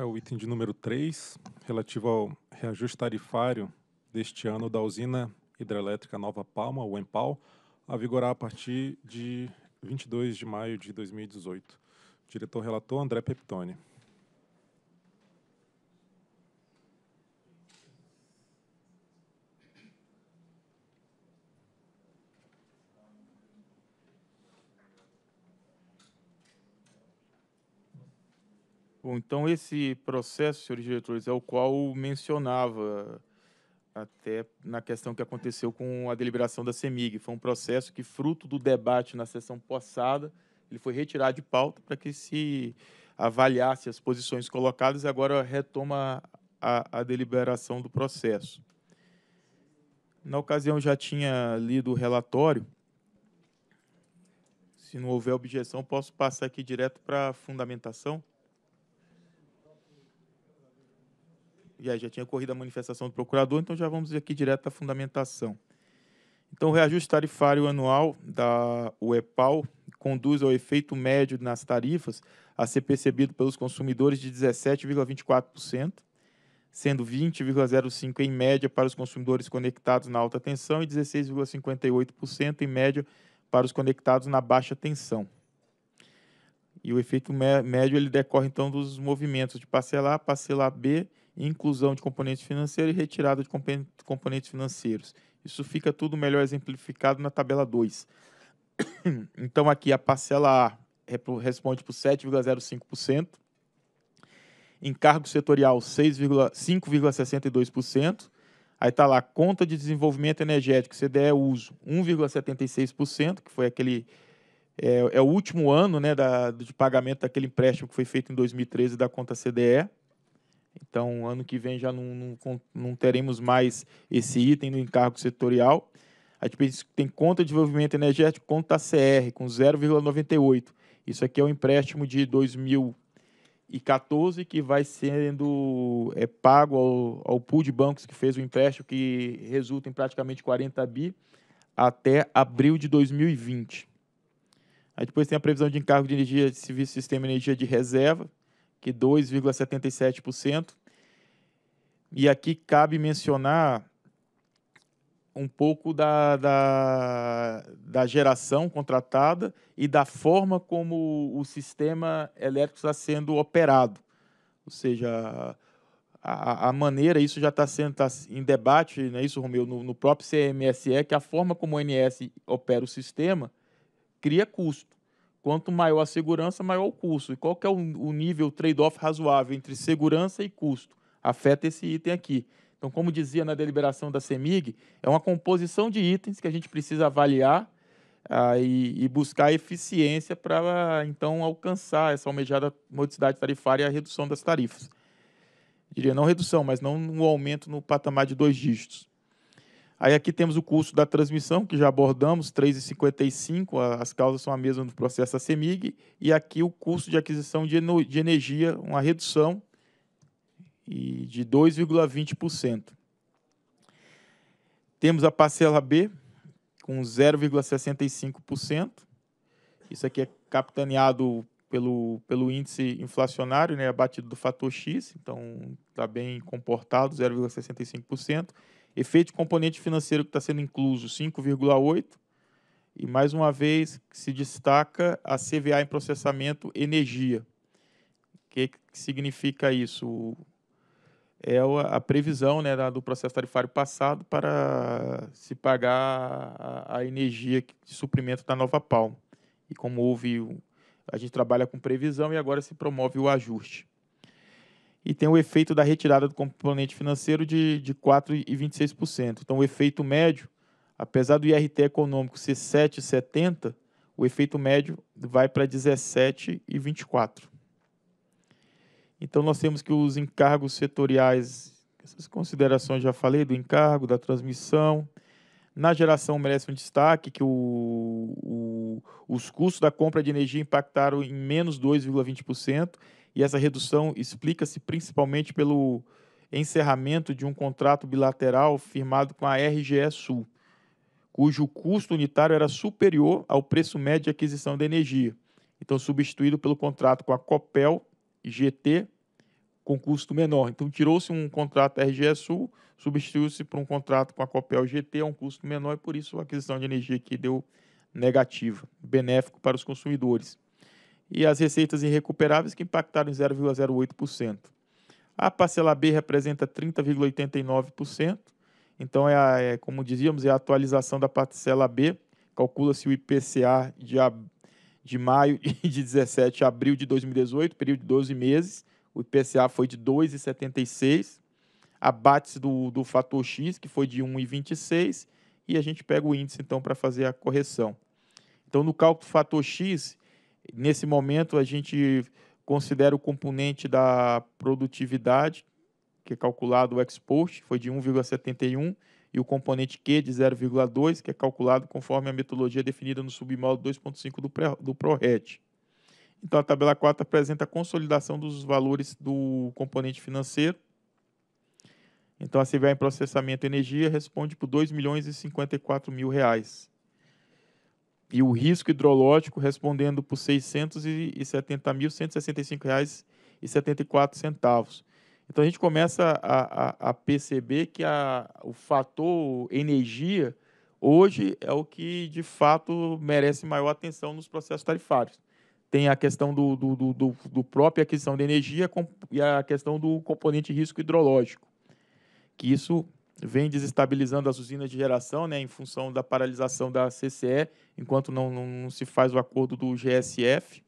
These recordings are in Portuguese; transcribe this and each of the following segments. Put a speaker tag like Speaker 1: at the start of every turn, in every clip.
Speaker 1: é o item de número 3, relativo ao reajuste tarifário deste ano da usina hidrelétrica Nova Palma, o EMPAL, a vigorar a partir de 22 de maio de 2018. Diretor relator André Peptoni. Bom, então esse processo, senhores diretores, é o qual mencionava até na questão que aconteceu com a deliberação da CEMIG. Foi um processo que, fruto do debate na sessão passada, ele foi retirado de pauta para que se avaliasse as posições colocadas e agora retoma a, a deliberação do processo. Na ocasião, já tinha lido o relatório. Se não houver objeção, posso passar aqui direto para a fundamentação. E aí já tinha corrido a manifestação do procurador, então já vamos aqui direto à fundamentação. Então, o reajuste tarifário anual da UEPAL conduz ao efeito médio nas tarifas a ser percebido pelos consumidores de 17,24%, sendo 20,05% em média para os consumidores conectados na alta tensão e 16,58% em média para os conectados na baixa tensão. E o efeito médio ele decorre então dos movimentos de parcelar, parcelar B inclusão de componentes financeiros e retirada de componentes financeiros. Isso fica tudo melhor exemplificado na tabela 2. Então, aqui a parcela A responde por 7,05%, encargo setorial 5,62%, aí está lá conta de desenvolvimento energético, CDE uso 1,76%, que foi aquele é, é, o último ano né, da, de pagamento daquele empréstimo que foi feito em 2013 da conta CDE. Então, ano que vem já não, não, não teremos mais esse item do encargo setorial. A gente tem conta de desenvolvimento energético, conta CR, com 0,98. Isso aqui é o um empréstimo de 2014 que vai sendo é, pago ao, ao pool de bancos que fez o empréstimo, que resulta em praticamente 40 bi até abril de 2020. Aí depois tem a previsão de encargo de energia de serviço sistema de energia de reserva, que 2,77%. E aqui cabe mencionar um pouco da, da, da, geração contratada e da forma como o sistema elétrico está sendo operado. Ou seja, a, a maneira, isso já está sendo tá em debate, não é isso, Romeu, no, no próprio CMSE, que a forma como o NS opera o sistema cria custo. Quanto maior a segurança, maior o custo. E qual que é o, o nível trade-off razoável entre segurança e custo? Afeta esse item aqui. Então, como dizia na deliberação da CEMIG, é uma composição de itens que a gente precisa avaliar ah, e, e, buscar eficiência para, então, alcançar essa almejada modicidade tarifária e a redução das tarifas. Eu diria não redução, mas não um aumento no patamar de dois dígitos. Aí aqui temos o custo da transmissão, que já abordamos, R$ 3,55, as causas são a mesma do processo ACEMIG, e aqui o custo de aquisição de, de energia, uma redução e de 2,20%. Temos a parcela B, com 0,65%, isso aqui é capitaneado pelo, pelo índice inflacionário, né, abatido do fator X, então está bem comportado, 0,65%, Efeito componente financeiro que está sendo incluso, 5,8. E mais uma vez se destaca a CVA em processamento energia. O que, que significa isso? É a previsão né, do processo tarifário passado para se pagar a, a energia de suprimento da Nova Palma. E como houve, a gente trabalha com previsão e agora se promove o ajuste e tem o efeito da retirada do componente financeiro de, de 4,26%. Então, o efeito médio, apesar do IRT econômico ser 7,70%, o efeito médio vai para 17,24%. Então, nós temos que os encargos setoriais, essas considerações já falei, do encargo, da transmissão. Na geração merece um destaque que o, o, os custos da compra de energia impactaram em menos 2,20%, e essa redução explica-se principalmente pelo encerramento de um contrato bilateral firmado com a RGE Sul, cujo custo unitário era superior ao preço médio de aquisição da energia, então substituído pelo contrato com a Copel GT com custo menor. Então tirou-se um contrato da RGE Sul, substituiu-se por um contrato com a Copel GT a um custo menor e por isso a aquisição de energia que deu negativa, benéfico para os consumidores e as receitas irrecuperáveis que impactaram em 0,08%. A parcela B representa 30,89%, então é, a, é, como dizíamos, é a atualização da parcela B, calcula-se o IPCA de, de maio de 17 a abril de 2018, período de 12 meses, o IPCA foi de 2,76, abate-se do, do fator X, que foi de 1,26, e a gente pega o índice então para fazer a correção. Então, no cálculo do fator X, Nesse momento, a gente considera o componente da produtividade, que é calculado o ex-post, foi de 1,71, e o componente Q de 0,2, que é calculado conforme a metodologia definida no submódulo 2.5 do, pré, ProRet. Então, a tabela 4 apresenta a consolidação dos valores do componente financeiro. Então, a CVA em processamento e energia responde por R$ 2.054.000. milhões e mil reais e o risco hidrológico respondendo por R$ 670.165,74. Então a gente começa a, a, a perceber que a, o fator energia hoje é o que de fato merece maior atenção nos processos tarifários. Tem a questão do, do, do, do, do própria aquisição de energia e a questão do componente risco hidrológico, que isso vem desestabilizando as usinas de geração, né, em função da paralisação da CCE, enquanto não, não se faz o acordo do GSF,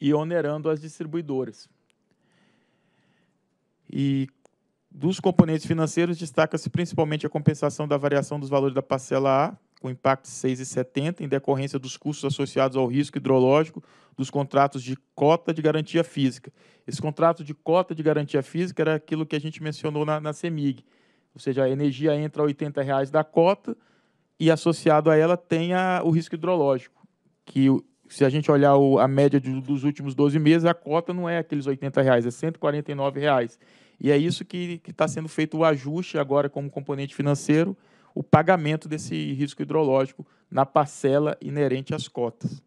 Speaker 1: e onerando as distribuidoras. E dos componentes financeiros, destaca-se principalmente a compensação da variação dos valores da parcela A, com impacto de 6,70, em decorrência dos custos associados ao risco hidrológico dos contratos de cota de garantia física. Esse contrato de cota de garantia física era aquilo que a gente mencionou na, na CEMIG, ou seja, a energia entra a 80 reais da cota e associado a ela tem a, o risco hidrológico, que se a gente olhar o, a média de, dos últimos 12 meses, a cota não é aqueles 80 reais, é 149 reais. E é isso que está sendo feito o ajuste agora como componente financeiro, o pagamento desse risco hidrológico na parcela inerente às cotas.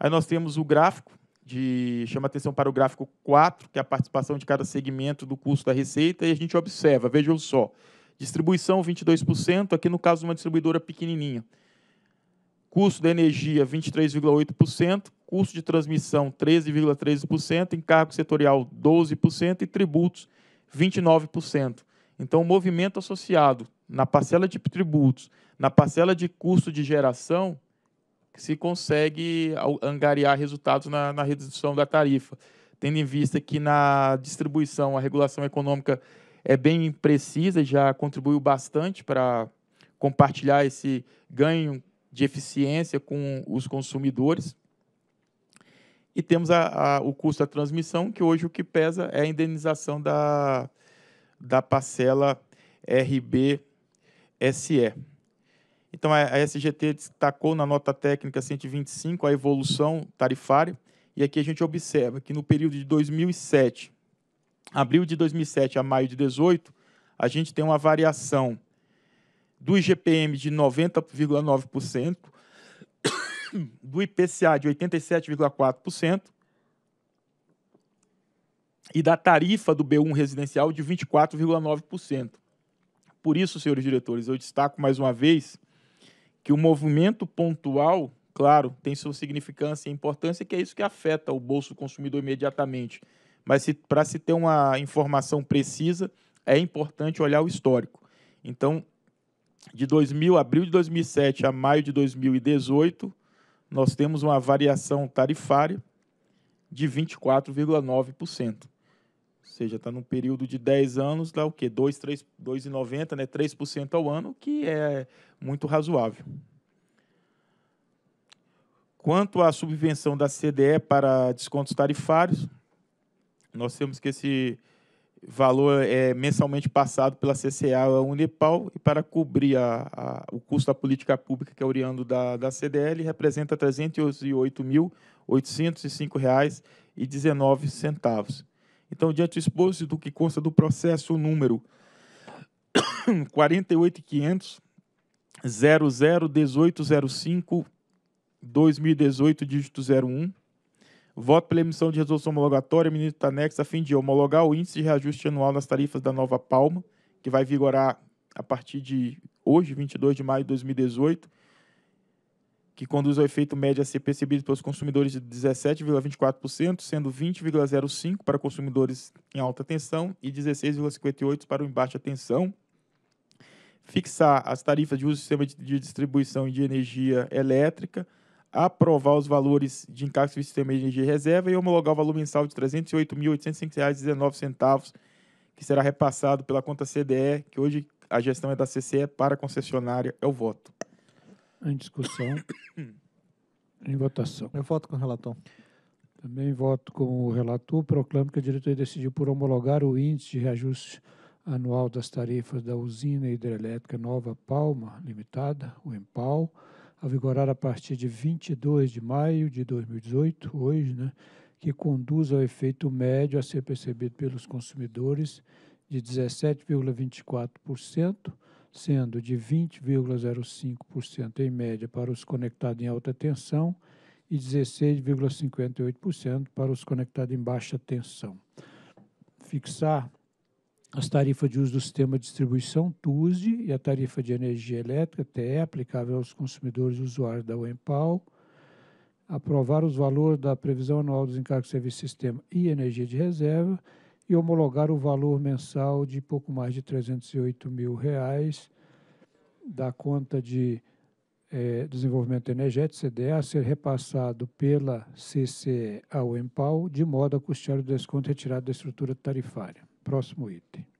Speaker 1: Aí nós temos o gráfico de chama atenção para o gráfico 4, que é a participação de cada segmento do custo da receita, e a gente observa, vejam só, distribuição 22%, aqui no caso de uma distribuidora pequenininha. Custo da energia 23,8%, custo de transmissão 13,13%, encargo setorial 12% e tributos 29%. Então, o movimento associado na parcela de tributos, na parcela de custo de geração, se consegue angariar resultados na, na redução da tarifa, tendo em vista que na distribuição a regulação econômica é bem precisa e já contribuiu bastante para compartilhar esse ganho de eficiência com os consumidores. E temos a, a, o custo da transmissão, que hoje o que pesa é a indenização da, da parcela RBSE. Então, a SGT destacou na nota técnica 125 a evolução tarifária, e aqui a gente observa que no período de 2007, abril de 2007 a maio de 2018, a gente tem uma variação do IGPM de 90,9%, do IPCA de 87,4% e da tarifa do B1 residencial de 24,9%. Por isso, senhores diretores, eu destaco mais uma vez que o movimento pontual, claro, tem sua significância e importância, que é isso que afeta o bolso do consumidor imediatamente. Mas para se ter uma informação precisa, é importante olhar o histórico. Então, de 2000, abril de 2007 a maio de 2018, nós temos uma variação tarifária de 24,9%. Ou seja, está num período de 10 anos, dá o quê? 2,90, né? 3% ao ano, que é muito razoável. Quanto à subvenção da CDE para descontos tarifários, nós temos que esse valor é mensalmente passado pela CCA a Unipal e para cobrir a, a, o custo da política pública que é oriando da, da CDL representa R$ 308.805,19. Então, diante exposto do que consta do processo número 48500 2018, dígito 01. Voto pela emissão de resolução homologatória, ministro Tanex, a fim de homologar o índice de reajuste anual nas tarifas da Nova Palma, que vai vigorar a partir de hoje, 22 de maio de 2018, que conduz ao efeito médio a ser percebido pelos consumidores de 17,24%, sendo 20,05% para consumidores em alta tensão e 16,58% para o em baixa tensão. Fixar as tarifas de uso do sistema de distribuição de energia elétrica, aprovar os valores de encargos do sistema de energia reserva e homologar o valor mensal de R$ 308.805,19, que será repassado pela conta CDE, que hoje a gestão é da CCE para a concessionária. É o voto.
Speaker 2: Em discussão. em votação. Eu voto com o relator. Também voto com o relator. Proclamo que a diretoria decidiu por homologar o índice de reajuste anual das tarifas da usina hidrelétrica Nova Palma Limitada, o EMPAL, a vigorar a partir de 22 de maio de 2018, hoje, né, que conduz ao efeito médio a ser percebido pelos consumidores de 17,24% sendo de 20,05% em média para os conectados em alta tensão e 16,58% para os conectados em baixa tensão. Fixar as tarifas de uso do sistema de distribuição TUSD e a tarifa de energia elétrica TE aplicável aos consumidores e usuários da UEMPAL, aprovar os valores da previsão anual dos encargos de serviço sistema e energia de reserva e homologar o valor mensal de pouco mais de 308 mil reais da conta de é, desenvolvimento energético, CDE, a ser repassado pela CCE ao EMPAL, de modo a custear o desconto retirado da estrutura tarifária. Próximo item.